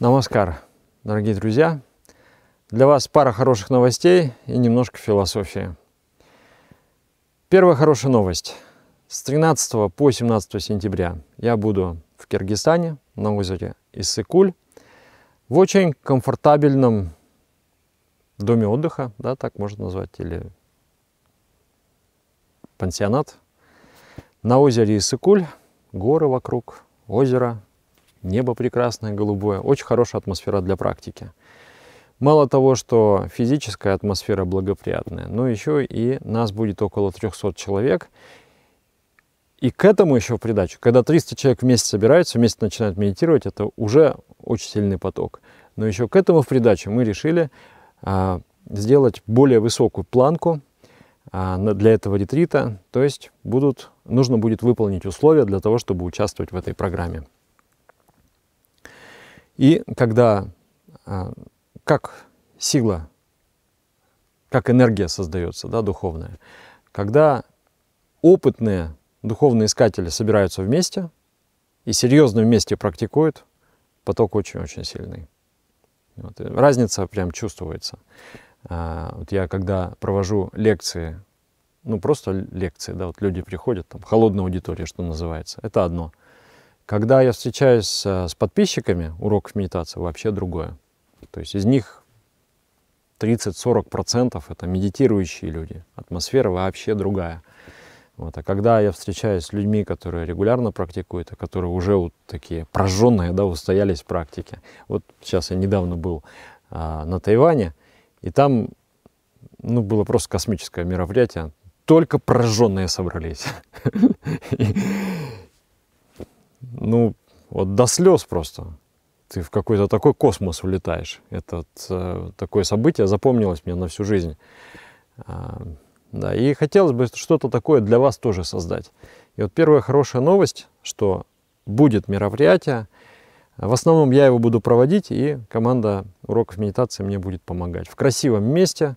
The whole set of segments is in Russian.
Намаскар, дорогие друзья! Для вас пара хороших новостей и немножко философии. Первая хорошая новость. С 13 по 17 сентября я буду в Киргизстане, на озере Иссыкуль, в очень комфортабельном доме отдыха, да, так можно назвать, или пансионат. На озере Иссыкуль, горы вокруг, озеро, небо прекрасное, голубое, очень хорошая атмосфера для практики. Мало того, что физическая атмосфера благоприятная, но еще и нас будет около 300 человек. И к этому еще в придачу, когда 300 человек вместе собираются, вместе начинают медитировать, это уже очень сильный поток. Но еще к этому в придачу мы решили а, сделать более высокую планку а, для этого ретрита. То есть будут, нужно будет выполнить условия для того, чтобы участвовать в этой программе. И когда а, как сила, как энергия создается да, духовная, когда опытные духовные искатели собираются вместе и серьезно вместе практикуют, поток очень-очень сильный. Вот. Разница прям чувствуется. А, вот я когда провожу лекции, ну просто лекции, да, вот люди приходят, там холодная аудитория, что называется, это одно – когда я встречаюсь э, с подписчиками уроков медитации, вообще другое. То есть из них 30-40% это медитирующие люди. Атмосфера вообще другая. Вот. А когда я встречаюсь с людьми, которые регулярно практикуют, а которые уже вот такие прожженные, да, устоялись в практике. Вот сейчас я недавно был а, на Тайване, и там ну, было просто космическое мероприятие. Только прожженные собрались. ну, вот до слез просто. Ты в какой-то такой космос улетаешь. Это э, такое событие запомнилось мне на всю жизнь. А, да, и хотелось бы что-то такое для вас тоже создать. И вот первая хорошая новость, что будет мероприятие. В основном я его буду проводить, и команда уроков медитации мне будет помогать. В красивом месте,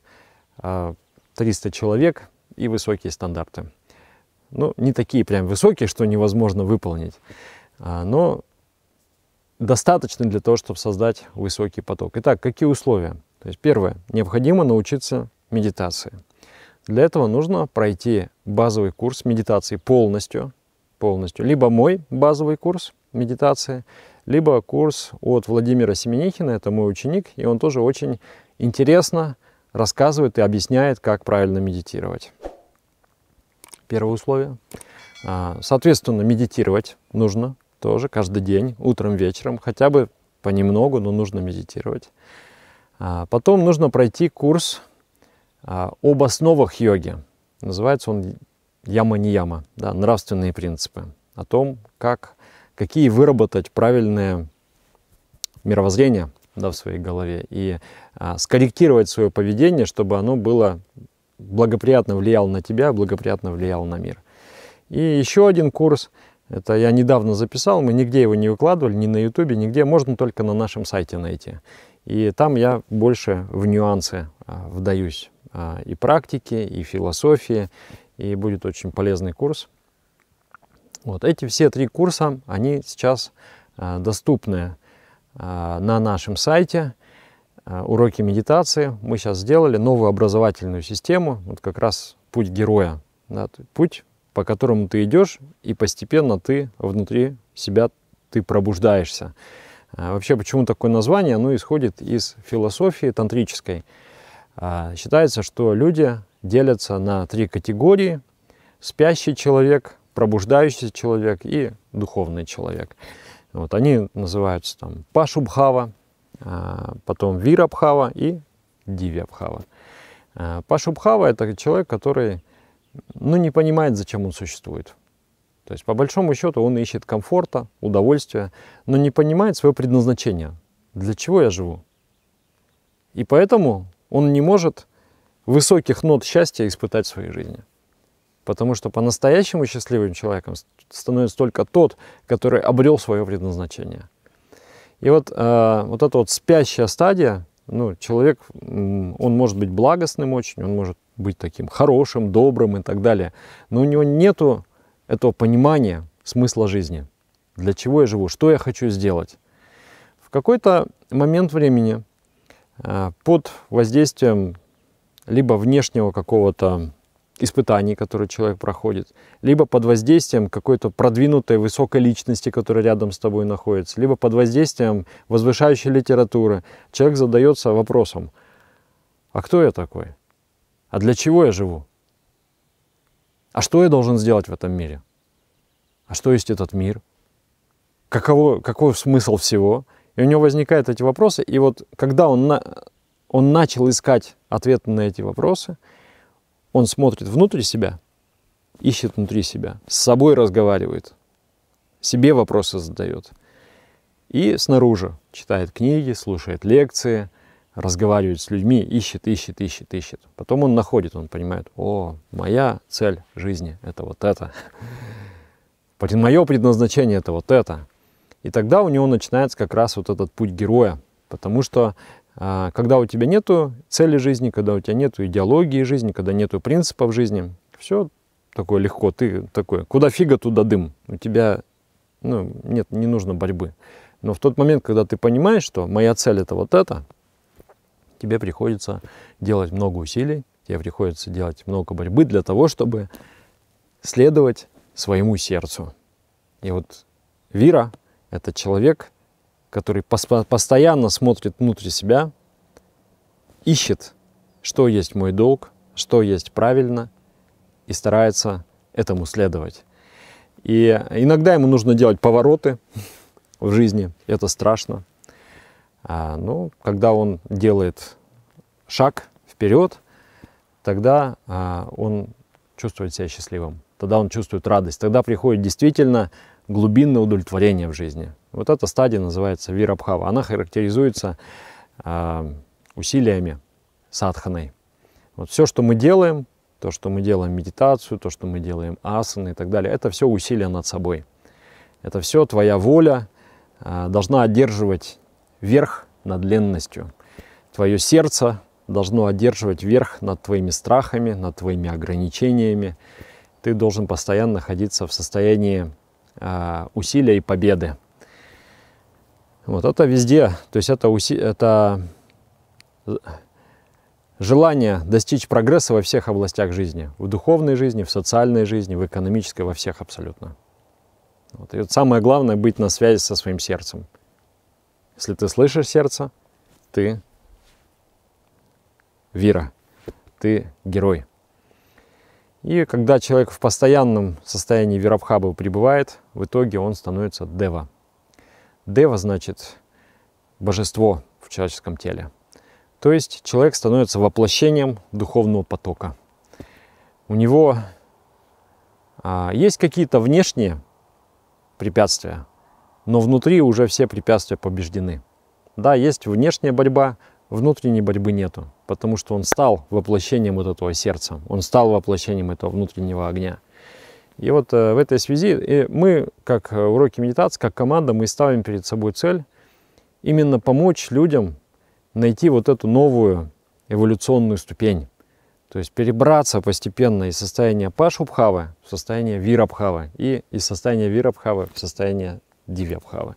300 а, человек и высокие стандарты. Ну, не такие прям высокие, что невозможно выполнить, а, но достаточно для того, чтобы создать высокий поток. Итак, какие условия? То есть первое, необходимо научиться медитации. Для этого нужно пройти базовый курс медитации полностью, полностью. Либо мой базовый курс медитации, либо курс от Владимира Семенихина, это мой ученик, и он тоже очень интересно рассказывает и объясняет, как правильно медитировать первое условие. А, соответственно, медитировать нужно тоже каждый день, утром, вечером, хотя бы понемногу, но нужно медитировать. А, потом нужно пройти курс а, об основах йоги. Называется он яма-не-яма, да, нравственные принципы. О том, как, какие выработать правильные мировоззрения да, в своей голове и а, скорректировать свое поведение, чтобы оно было благоприятно влиял на тебя, благоприятно влиял на мир. И еще один курс, это я недавно записал, мы нигде его не выкладывали, ни на ютубе, нигде, можно только на нашем сайте найти. И там я больше в нюансы а, вдаюсь а, и практики, и философии, и будет очень полезный курс. Вот эти все три курса, они сейчас а, доступны на нашем сайте. Э, уроки медитации мы сейчас сделали, новую образовательную систему, вот как раз путь героя, да, путь, по которому ты идешь, и постепенно ты внутри себя ты пробуждаешься. Э, вообще, почему такое название? Оно исходит из философии тантрической. Э, считается, что люди делятся на три категории. Спящий человек, пробуждающийся человек и духовный человек. Вот, они называются там Пашубхава, а, потом Вира и Дивья Бхава. А, это человек, который ну, не понимает, зачем он существует. То есть, по большому счету, он ищет комфорта, удовольствия, но не понимает свое предназначение. Для чего я живу? И поэтому он не может высоких нот счастья испытать в своей жизни. Потому что по-настоящему счастливым человеком становится только тот, который обрел свое предназначение. И вот, э, вот эта вот спящая стадия, ну, человек, он может быть благостным очень, он может быть таким хорошим, добрым и так далее, но у него нету этого понимания смысла жизни. Для чего я живу, что я хочу сделать. В какой-то момент времени э, под воздействием либо внешнего какого-то испытаний, которые человек проходит, либо под воздействием какой-то продвинутой высокой личности, которая рядом с тобой находится, либо под воздействием возвышающей литературы, человек задается вопросом, а кто я такой? А для чего я живу? А что я должен сделать в этом мире? А что есть этот мир? Каково, какой смысл всего? И у него возникают эти вопросы, и вот когда он, на, он начал искать ответы на эти вопросы – он смотрит внутрь себя, ищет внутри себя, с собой разговаривает, себе вопросы задает. И снаружи читает книги, слушает лекции, разговаривает с людьми, ищет, ищет, ищет, ищет. Потом он находит, он понимает, о, моя цель жизни – это вот это. Мое предназначение – это вот это. И тогда у него начинается как раз вот этот путь героя, потому что а, когда у тебя нету цели жизни, когда у тебя нету идеологии жизни, когда нет принципов жизни, все такое легко, ты такой, куда фига, туда дым. У тебя ну, нет, не нужно борьбы. Но в тот момент, когда ты понимаешь, что моя цель это вот это, тебе приходится делать много усилий, тебе приходится делать много борьбы для того, чтобы следовать своему сердцу. И вот Вира – это человек, который постоянно смотрит внутрь себя, ищет, что есть мой долг, что есть правильно, и старается этому следовать. И иногда ему нужно делать повороты в жизни, это страшно. А, Но ну, когда он делает шаг вперед, тогда а, он чувствует себя счастливым, тогда он чувствует радость, тогда приходит действительно глубинное удовлетворение в жизни – вот эта стадия называется вирабхава. Она характеризуется э, усилиями садханой. Вот все, что мы делаем, то, что мы делаем медитацию, то, что мы делаем асаны и так далее, это все усилия над собой. Это все твоя воля э, должна одерживать верх над ленностью. Твое сердце должно одерживать верх над твоими страхами, над твоими ограничениями. Ты должен постоянно находиться в состоянии э, усилия и победы. Вот это везде, то есть это, уси... это желание достичь прогресса во всех областях жизни. В духовной жизни, в социальной жизни, в экономической, во всех абсолютно. Вот. И вот самое главное быть на связи со своим сердцем. Если ты слышишь сердце, ты вира, ты герой. И когда человек в постоянном состоянии вирабхабы пребывает, в итоге он становится дева, Дева значит божество в человеческом теле. То есть человек становится воплощением духовного потока. У него а, есть какие-то внешние препятствия, но внутри уже все препятствия побеждены. Да, есть внешняя борьба, внутренней борьбы нету, потому что он стал воплощением вот этого сердца, он стал воплощением этого внутреннего огня. И вот э, в этой связи и мы, как э, уроки медитации, как команда, мы ставим перед собой цель именно помочь людям найти вот эту новую эволюционную ступень. То есть перебраться постепенно из состояния Пашубхавы в состояние Вирабхавы и из состояния Вирабхавы в состояние Дивьябхавы.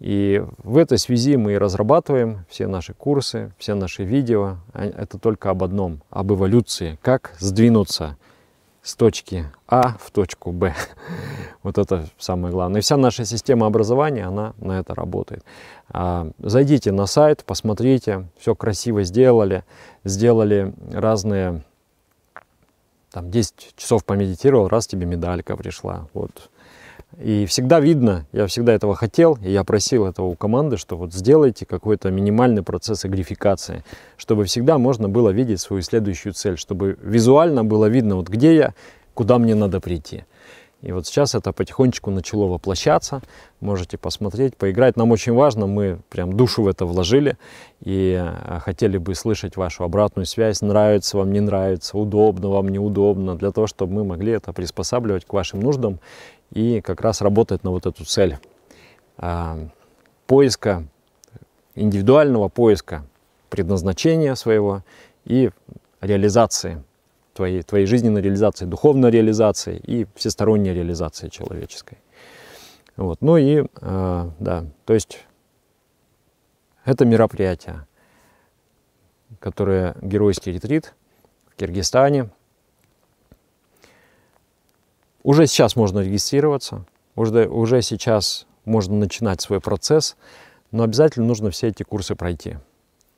И в этой связи мы и разрабатываем все наши курсы, все наши видео. А, это только об одном, об эволюции, как сдвинуться – с точки А в точку Б. Вот это самое главное. И вся наша система образования, она на это работает. А, зайдите на сайт, посмотрите, все красиво сделали. Сделали разные, там 10 часов помедитировал, раз тебе медалька пришла. Вот и всегда видно, я всегда этого хотел, и я просил этого у команды, что вот сделайте какой-то минимальный процесс агрификации, чтобы всегда можно было видеть свою следующую цель, чтобы визуально было видно, вот где я, куда мне надо прийти. И вот сейчас это потихонечку начало воплощаться. Можете посмотреть, поиграть. Нам очень важно, мы прям душу в это вложили. И э, хотели бы слышать вашу обратную связь. Нравится вам, не нравится, удобно вам, неудобно. Для того, чтобы мы могли это приспосабливать к вашим нуждам. И как раз работать на вот эту цель а, поиска, индивидуального поиска предназначения своего и реализации твоей, твоей жизненной реализации, духовной реализации и всесторонней реализации человеческой. Вот. Ну и, э, да, то есть это мероприятие, которое геройский ретрит в Киргизстане. Уже сейчас можно регистрироваться, уже, уже сейчас можно начинать свой процесс, но обязательно нужно все эти курсы пройти.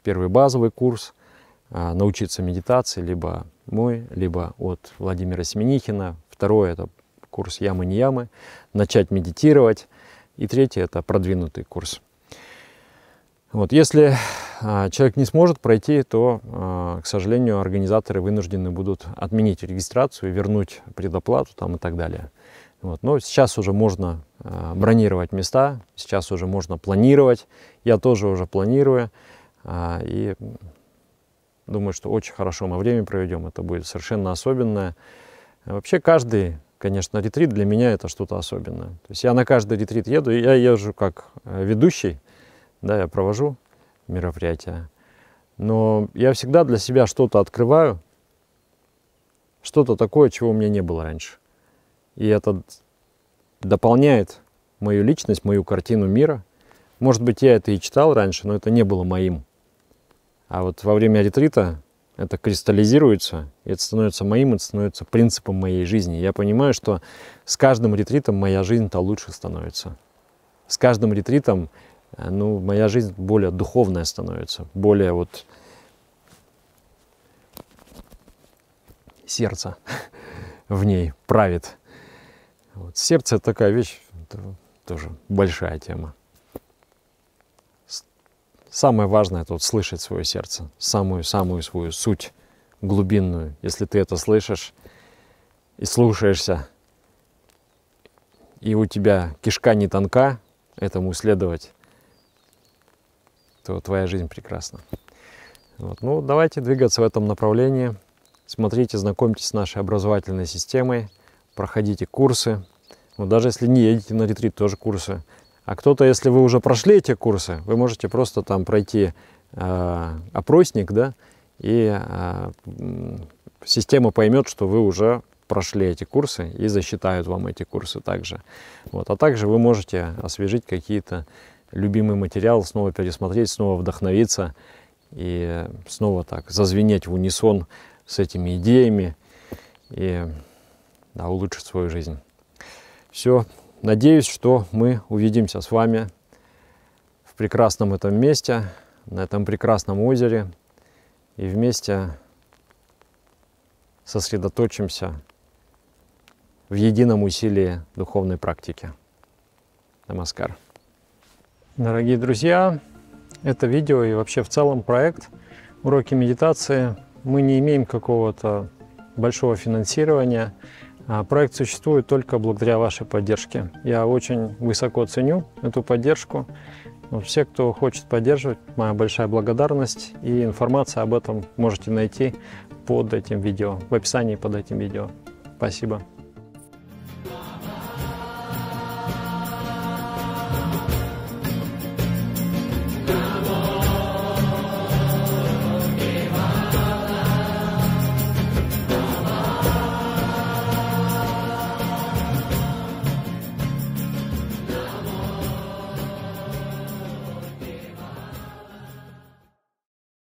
Первый базовый курс, э, научиться медитации, либо мой, либо от Владимира Семенихина. Второе – это курс «Ямы не ямы», начать медитировать. И третье – это продвинутый курс. Вот, если а, человек не сможет пройти, то, а, к сожалению, организаторы вынуждены будут отменить регистрацию, вернуть предоплату там, и так далее. Вот. Но сейчас уже можно а, бронировать места, сейчас уже можно планировать. Я тоже уже планирую. и Думаю, что очень хорошо мы время проведем, это будет совершенно особенное. Вообще каждый, конечно, ретрит для меня это что-то особенное. То есть я на каждый ретрит еду, я езжу как э, ведущий, да, я провожу мероприятия. Но я всегда для себя что-то открываю, что-то такое, чего у меня не было раньше. И это дополняет мою личность, мою картину мира. Может быть, я это и читал раньше, но это не было моим. А вот во время ретрита это кристаллизируется, и это становится моим, это становится принципом моей жизни. Я понимаю, что с каждым ретритом моя жизнь-то лучше становится. С каждым ретритом э, ну, моя жизнь более духовная становится, более вот сердце в ней правит. Вот сердце такая вещь, тоже большая тема. Самое важное тут слышать свое сердце, самую-самую свою суть глубинную. Если ты это слышишь и слушаешься, и у тебя кишка не тонка, этому следовать, то твоя жизнь прекрасна. Вот. Ну, давайте двигаться в этом направлении. Смотрите, знакомьтесь с нашей образовательной системой, проходите курсы. Вот даже если не едете на ретрит, тоже курсы. А кто-то, если вы уже прошли эти курсы, вы можете просто там пройти э, опросник, да, и э, система поймет, что вы уже прошли эти курсы и засчитают вам эти курсы также. Вот. А также вы можете освежить какие-то любимые материалы, снова пересмотреть, снова вдохновиться и снова так зазвенеть в унисон с этими идеями и да, улучшить свою жизнь. Все, Надеюсь, что мы увидимся с вами в прекрасном этом месте, на этом прекрасном озере и вместе сосредоточимся в едином усилии духовной практики. Намаскар. Дорогие друзья, это видео и вообще в целом проект «Уроки медитации» мы не имеем какого-то большого финансирования – а, проект существует только благодаря вашей поддержке. Я очень высоко ценю эту поддержку. Все, кто хочет поддерживать, моя большая благодарность. И информация об этом можете найти под этим видео, в описании под этим видео. Спасибо.